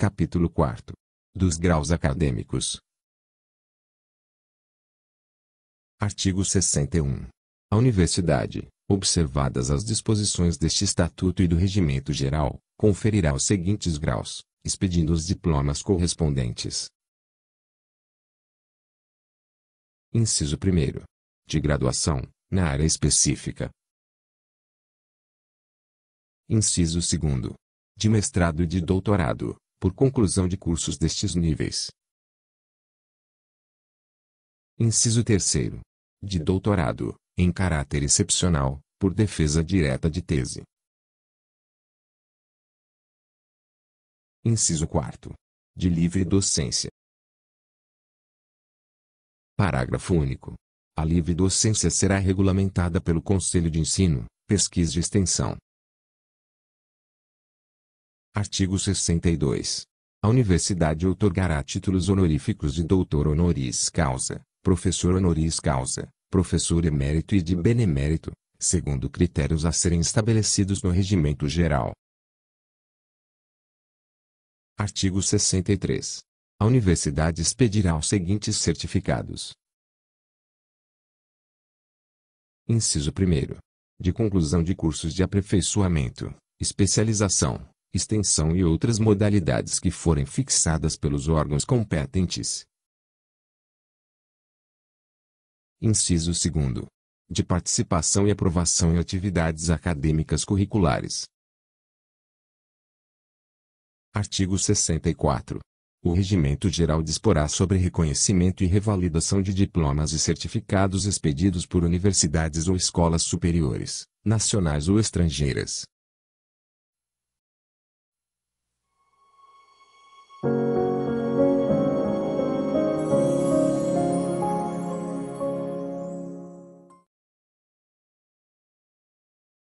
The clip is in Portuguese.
Capítulo 4 Dos graus acadêmicos. Artigo 61. A Universidade, observadas as disposições deste Estatuto e do Regimento Geral, conferirá os seguintes graus, expedindo os diplomas correspondentes. Inciso 1. De graduação, na área específica. Inciso 2. De mestrado e de doutorado, por conclusão de cursos destes níveis. Inciso 3. De doutorado, em caráter excepcional, por defesa direta de tese. Inciso 4. De livre docência. Parágrafo único. A livre docência será regulamentada pelo Conselho de Ensino, Pesquisa e Extensão, Artigo 62. A universidade otorgará títulos honoríficos de doutor honoris causa, professor honoris causa, professor emérito e de benemérito, segundo critérios a serem estabelecidos no regimento geral. Artigo 63. A universidade expedirá os seguintes certificados. Inciso 1. De conclusão de cursos de aperfeiçoamento, especialização, extensão e outras modalidades que forem fixadas pelos órgãos competentes. Inciso 2. De participação e aprovação em atividades acadêmicas curriculares. Artigo 64. O Regimento Geral disporá sobre reconhecimento e revalidação de diplomas e certificados expedidos por universidades ou escolas superiores, nacionais ou estrangeiras,